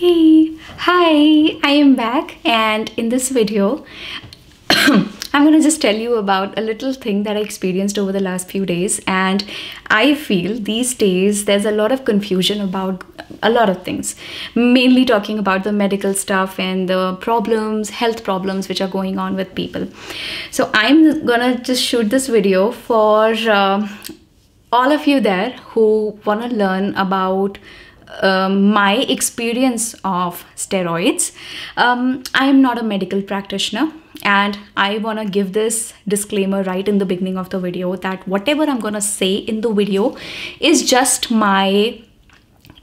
Hey, hi, I am back and in this video, I'm gonna just tell you about a little thing that I experienced over the last few days and I feel these days there's a lot of confusion about a lot of things, mainly talking about the medical stuff and the problems, health problems which are going on with people. So I'm gonna just shoot this video for uh, all of you there who wanna learn about um, my experience of steroids. Um, I am not a medical practitioner and I want to give this disclaimer right in the beginning of the video that whatever I'm going to say in the video is just my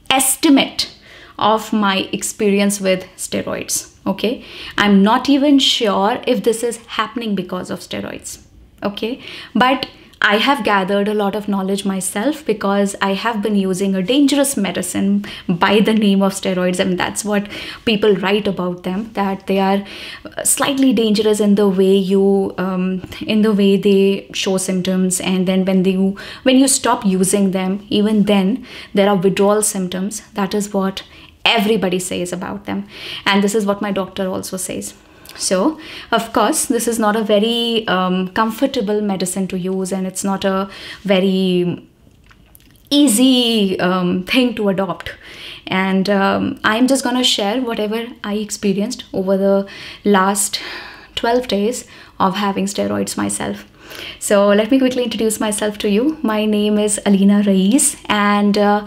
estimate of my experience with steroids. Okay, I'm not even sure if this is happening because of steroids. Okay, but I have gathered a lot of knowledge myself because I have been using a dangerous medicine by the name of steroids, and that's what people write about them that they are uh, slightly dangerous in the way you, um, in the way they show symptoms, and then when they when you stop using them, even then there are withdrawal symptoms. That is what everybody says about them, and this is what my doctor also says. So, of course, this is not a very um, comfortable medicine to use, and it's not a very easy um, thing to adopt. And um, I'm just gonna share whatever I experienced over the last 12 days of having steroids myself. So let me quickly introduce myself to you. My name is Alina Raiz and uh,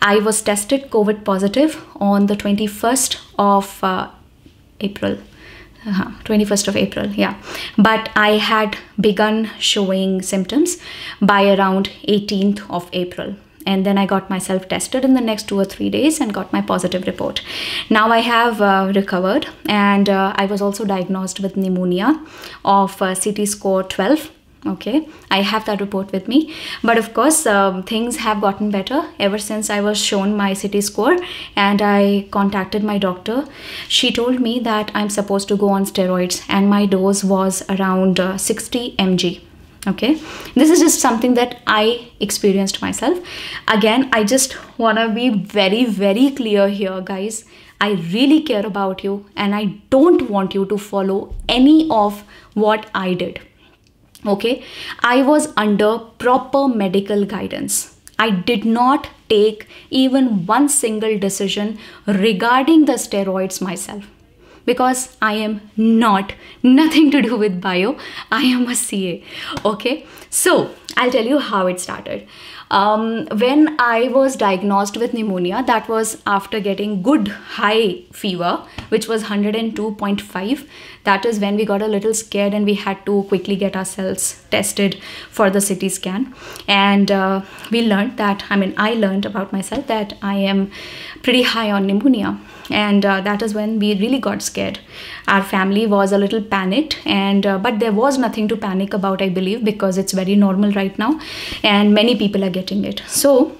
I was tested COVID positive on the 21st of uh, April uh, uh-huh. 21st of April, yeah. But I had begun showing symptoms by around 18th of April. And then I got myself tested in the next two or three days and got my positive report. Now I have uh, recovered, and uh, I was also diagnosed with pneumonia of uh, CT score 12 okay i have that report with me but of course um, things have gotten better ever since i was shown my city score and i contacted my doctor she told me that i'm supposed to go on steroids and my dose was around uh, 60 mg okay this is just something that i experienced myself again i just want to be very very clear here guys I really care about you and I don't want you to follow any of what I did okay i was under proper medical guidance i did not take even one single decision regarding the steroids myself because i am not nothing to do with bio i am a ca okay so i'll tell you how it started um, when i was diagnosed with pneumonia that was after getting good high fever which was 102.5 that is when we got a little scared and we had to quickly get ourselves tested for the CT scan. And uh, we learned that, I mean, I learned about myself that I am pretty high on pneumonia. And uh, that is when we really got scared. Our family was a little panicked, and uh, but there was nothing to panic about, I believe, because it's very normal right now, and many people are getting it. So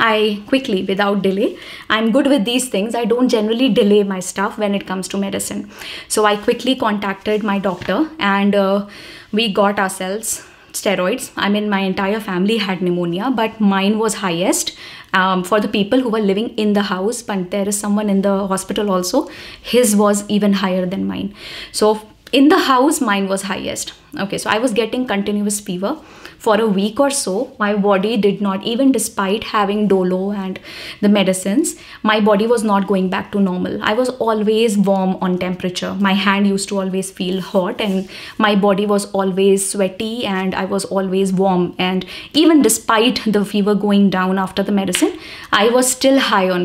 I quickly, without delay, I'm good with these things. I don't generally delay my stuff when it comes to medicine. So I quickly contacted my doctor and uh, we got ourselves steroids. I mean, my entire family had pneumonia, but mine was highest um, for the people who were living in the house. But there is someone in the hospital also. His was even higher than mine. So in the house, mine was highest okay so i was getting continuous fever for a week or so my body did not even despite having dolo and the medicines my body was not going back to normal i was always warm on temperature my hand used to always feel hot and my body was always sweaty and i was always warm and even despite the fever going down after the medicine i was still high on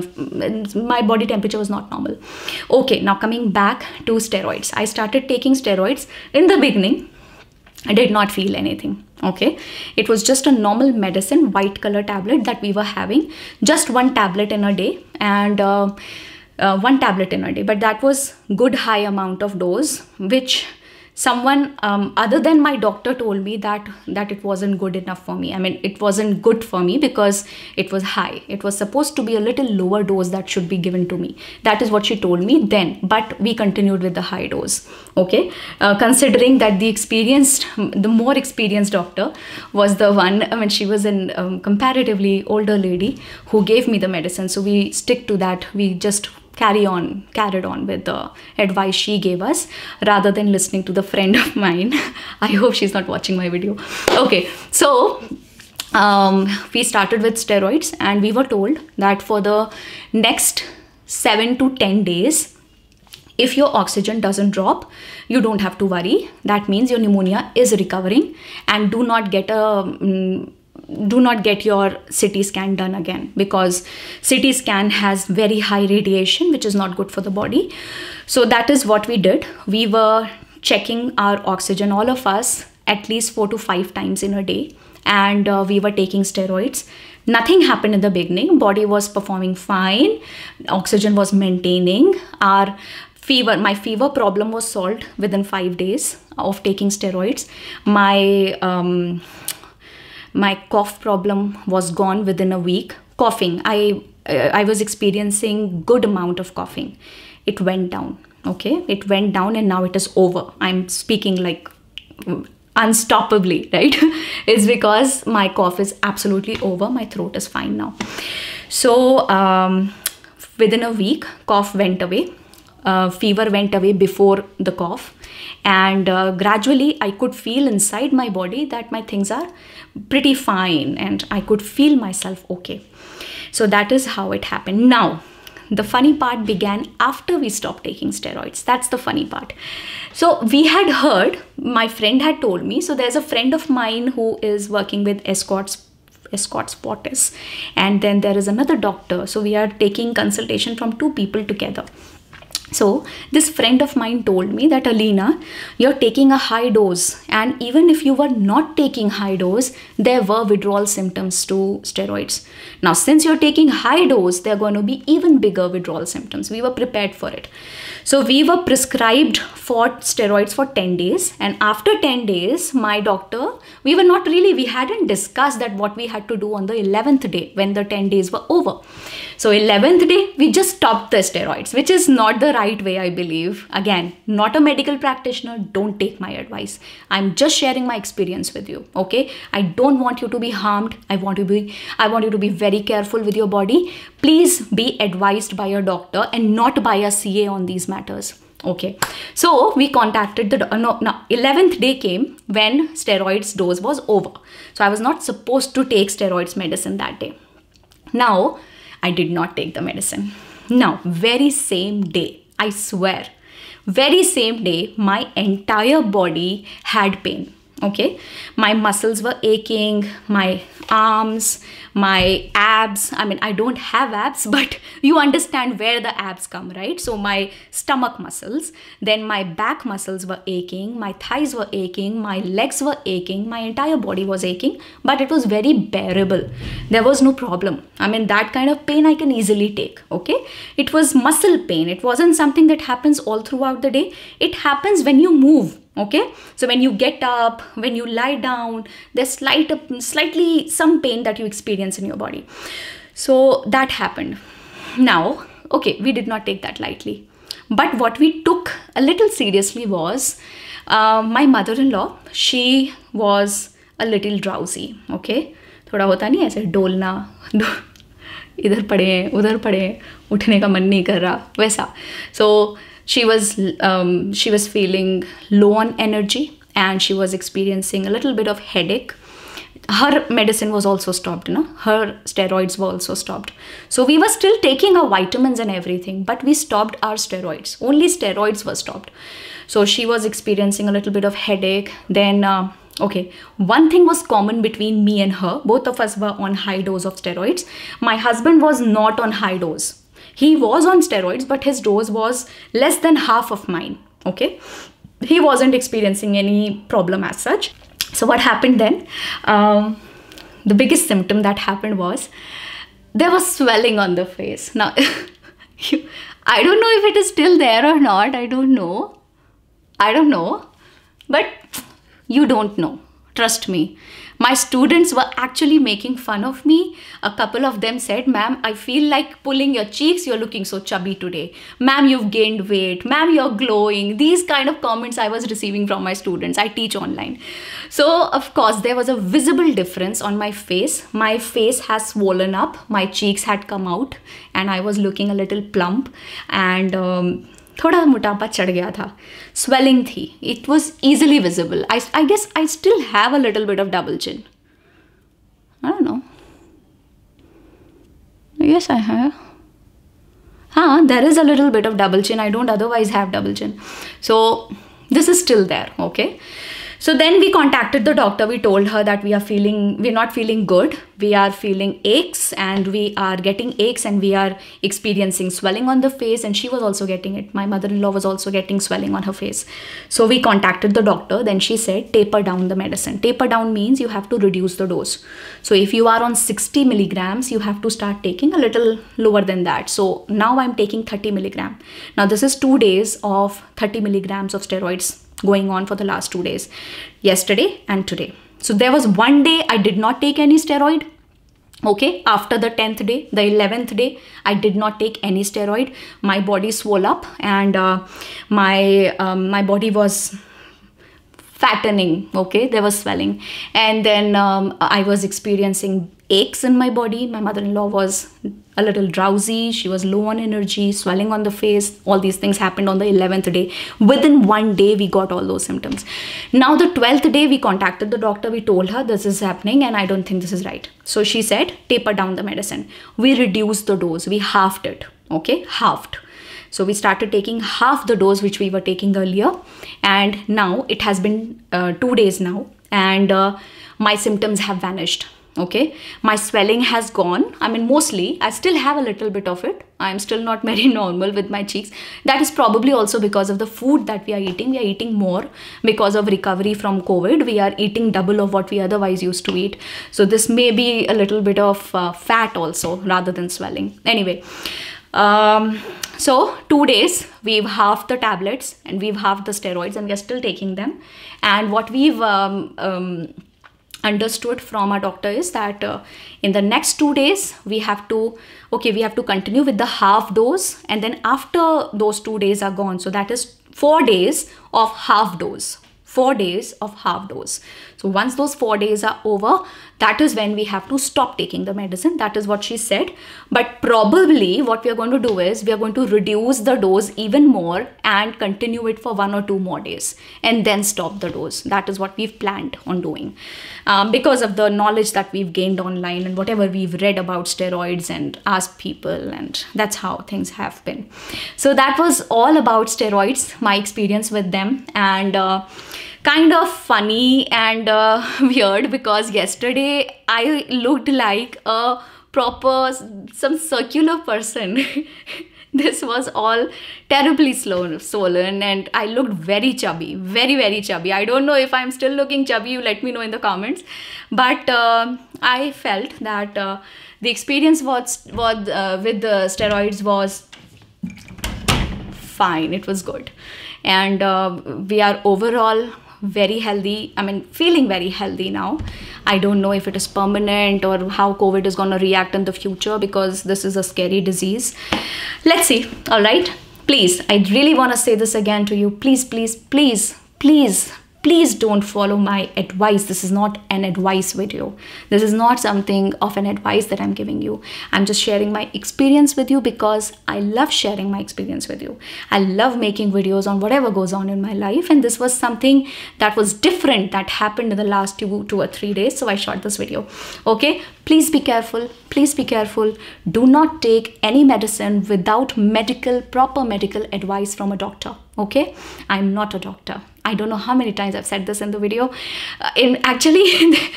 my body temperature was not normal okay now coming back to steroids i started taking steroids in the beginning I did not feel anything. Okay, it was just a normal medicine, white color tablet that we were having, just one tablet in a day, and uh, uh, one tablet in a day. But that was good high amount of dose, which someone um, other than my doctor told me that that it wasn't good enough for me i mean it wasn't good for me because it was high it was supposed to be a little lower dose that should be given to me that is what she told me then but we continued with the high dose okay uh, considering that the experienced the more experienced doctor was the one i mean she was a um, comparatively older lady who gave me the medicine so we stick to that we just carry on, carried on with the advice she gave us rather than listening to the friend of mine. I hope she's not watching my video. Okay, so um, we started with steroids and we were told that for the next 7 to 10 days, if your oxygen doesn't drop, you don't have to worry. That means your pneumonia is recovering and do not get a. Um, do not get your CT scan done again because CT scan has very high radiation, which is not good for the body. So that is what we did. We were checking our oxygen, all of us, at least four to five times in a day. And uh, we were taking steroids. Nothing happened in the beginning. Body was performing fine. Oxygen was maintaining. Our fever my fever problem was solved within five days of taking steroids my um, my cough problem was gone within a week. Coughing, I uh, I was experiencing good amount of coughing. It went down. Okay, it went down, and now it is over. I'm speaking like unstoppably, right? it's because my cough is absolutely over. My throat is fine now. So um, within a week, cough went away uh, fever went away before the cough and uh, gradually i could feel inside my body that my things are pretty fine and i could feel myself okay so that is how it happened now the funny part began after we stopped taking steroids that's the funny part so we had heard my friend had told me so there's a friend of mine who is working with escorts escorts portis and then there is another doctor so we are taking consultation from two people together so, this friend of mine told me that Alina, you're taking a high dose, and even if you were not taking high dose, there were withdrawal symptoms to steroids. Now, since you're taking high dose, there are going to be even bigger withdrawal symptoms. We were prepared for it. So, we were prescribed for steroids for 10 days, and after 10 days, my doctor, we were not really, we hadn't discussed that what we had to do on the 11th day when the 10 days were over. So 11th day, we just stopped the steroids, which is not the right way, I believe. Again, not a medical practitioner, don't take my advice. I'm just sharing my experience with you, okay? I don't want you to be harmed. I want you to be I want you to be very careful with your body. Please be advised by your doctor and not by a CA on these matters okay so we contacted the no, no 11th day came when steroids dose was over so i was not supposed to take steroids medicine that day now I did not take the medicine. Now, very same day, I swear, very same day, my entire body had pain okay my muscles were aching my arms my abs i mean i don't have abs but you understand where the abs come right so my stomach muscles then my back muscles were aching my thighs were aching my legs were aching my entire body was aching but it was very bearable there was no problem i mean that kind of pain i can easily take okay it was muscle pain it wasn't something that happens all throughout the day it happens when you move okay so when you get up when you lie down there's slight slightly some pain that you experience in your body so that happened now okay we did not take that lightly but what we took a little seriously was uh, my mother-in-law she was a little drowsy okay थोड़ा होता नहीं ऐसे डोलना इधर पड़े उधर पड़े उठने का मन नहीं कर रहा वैसा सो so, she was um, she was feeling low on energy and she was experiencing a little bit of headache her medicine was also stopped you know her steroids were also stopped so we were still taking our vitamins and everything but we stopped our steroids only steroids were stopped so she was experiencing a little bit of headache then uh, okay one thing was common between me and her both of us were on high dose of steroids my husband was not on high dose he was on steroids, but his dose was less than half of mine. Okay. He wasn't experiencing any problem as such. So, what happened then? Um, the biggest symptom that happened was there was swelling on the face. Now, I don't know if it is still there or not. I don't know. I don't know. But you don't know. Trust me. My students were actually making fun of me. A couple of them said, Ma'am, I feel like pulling your cheeks. You're looking so chubby today. Ma'am, you've gained weight. Ma'am, you're glowing. These kind of comments I was receiving from my students. I teach online. So, of course, there was a visible difference on my face. My face has swollen up. My cheeks had come out and I was looking a little plump. And um, थोड़ा मोटापा चढ़ गया था swelling थी it was easily visible I I guess I still have a little bit of double chin no yes I have हाँ there is a little bit of double chin I don't otherwise have double chin so this is still there okay So then we contacted the doctor. We told her that we are feeling, we're not feeling good. We are feeling aches and we are getting aches and we are experiencing swelling on the face. And she was also getting it. My mother in law was also getting swelling on her face. So we contacted the doctor. Then she said, taper down the medicine. Taper down means you have to reduce the dose. So if you are on 60 milligrams, you have to start taking a little lower than that. So now I'm taking 30 milligram. Now this is two days of 30 milligrams of steroids going on for the last two days, yesterday and today. So there was one day I did not take any steroid. Okay, after the 10th day, the 11th day, I did not take any steroid. My body swelled up and uh, my um, my body was fattening okay there was swelling and then um, i was experiencing aches in my body. My mother in law was a little drowsy, she was low on energy, swelling on the face. All these things happened on the 11th day. Within one day, we got all those symptoms. Now, the 12th day, we contacted the doctor, we told her this is happening, and I don't think this is right. So she said, taper down the medicine. We reduced the dose, we halved it, okay? Halved. So we started taking half the dose which we were taking earlier, and now it has been uh, two days now, and uh, my symptoms have vanished okay my swelling has gone i mean mostly i still have a little bit of it i'm still not very normal with my cheeks that is probably also because of the food that we are eating we are eating more because of recovery from covid we are eating double of what we otherwise used to eat so this may be a little bit of uh, fat also rather than swelling anyway um, so two days we've half the tablets and we've half the steroids and we're still taking them and what we've um, um, understood from our doctor is that uh, in the next two days we have to okay we have to continue with the half dose and then after those two days are gone so that is four days of half dose four days of half dose so once those four days are over, that is when we have to stop taking the medicine. That is what she said. But probably what we are going to do is we are going to reduce the dose even more and continue it for one or two more days and then stop the dose. That is what we've planned on doing um, because of the knowledge that we've gained online and whatever we've read about steroids and asked people and that's how things have been. So that was all about steroids, my experience with them and uh, kind of funny and uh, weird because yesterday I looked like a proper, some circular person. this was all terribly slow, swollen and I looked very chubby, very, very chubby. I don't know if I'm still looking chubby, you let me know in the comments. But uh, I felt that uh, the experience was, was uh, with the steroids was fine, it was good. And uh, we are overall very healthy. I mean, feeling very healthy now. I don't know if it is permanent or how COVID is going to react in the future because this is a scary disease. Let's see. All right. Please, I really want to say this again to you. Please, please, please, please please don't follow my advice. This is not an advice video. This is not something of an advice that I'm giving you. I'm just sharing my experience with you because I love sharing my experience with you. I love making videos on whatever goes on in my life. And this was something that was different that happened in the last two, two or three days. So I shot this video. Okay. Please be careful. Please be careful. Do not take any medicine without medical, proper medical advice from a doctor. Okay? I'm not a doctor. I don't know how many times I've said this in the video. Uh, in actually,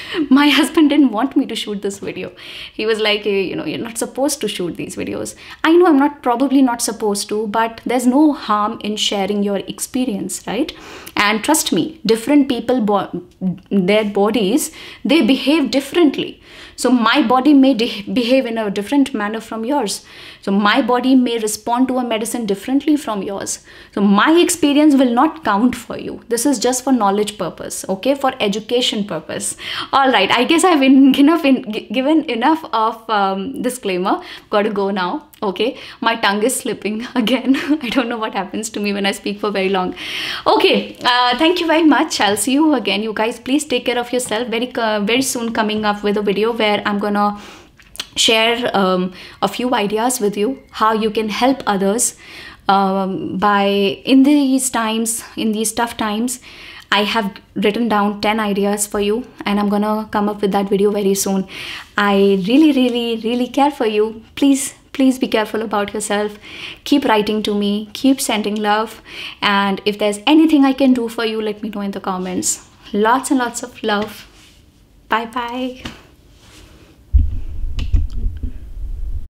my husband didn't want me to shoot this video. He was like, hey, you know, you're not supposed to shoot these videos. I know I'm not probably not supposed to, but there's no harm in sharing your experience, right? And trust me, different people, bo their bodies, they behave differently so my body may behave in a different manner from yours so my body may respond to a medicine differently from yours. So my experience will not count for you. This is just for knowledge purpose, okay? For education purpose. All right, I guess I've enough in, given enough of um, disclaimer. Got to go now okay my tongue is slipping again i don't know what happens to me when i speak for very long okay uh, thank you very much i'll see you again you guys please take care of yourself very uh, very soon coming up with a video where i'm gonna share um, a few ideas with you how you can help others um, by in these times in these tough times i have written down 10 ideas for you and i'm gonna come up with that video very soon i really really really care for you please please be careful about yourself keep writing to me keep sending love and if there's anything i can do for you let me know in the comments lots and lots of love bye bye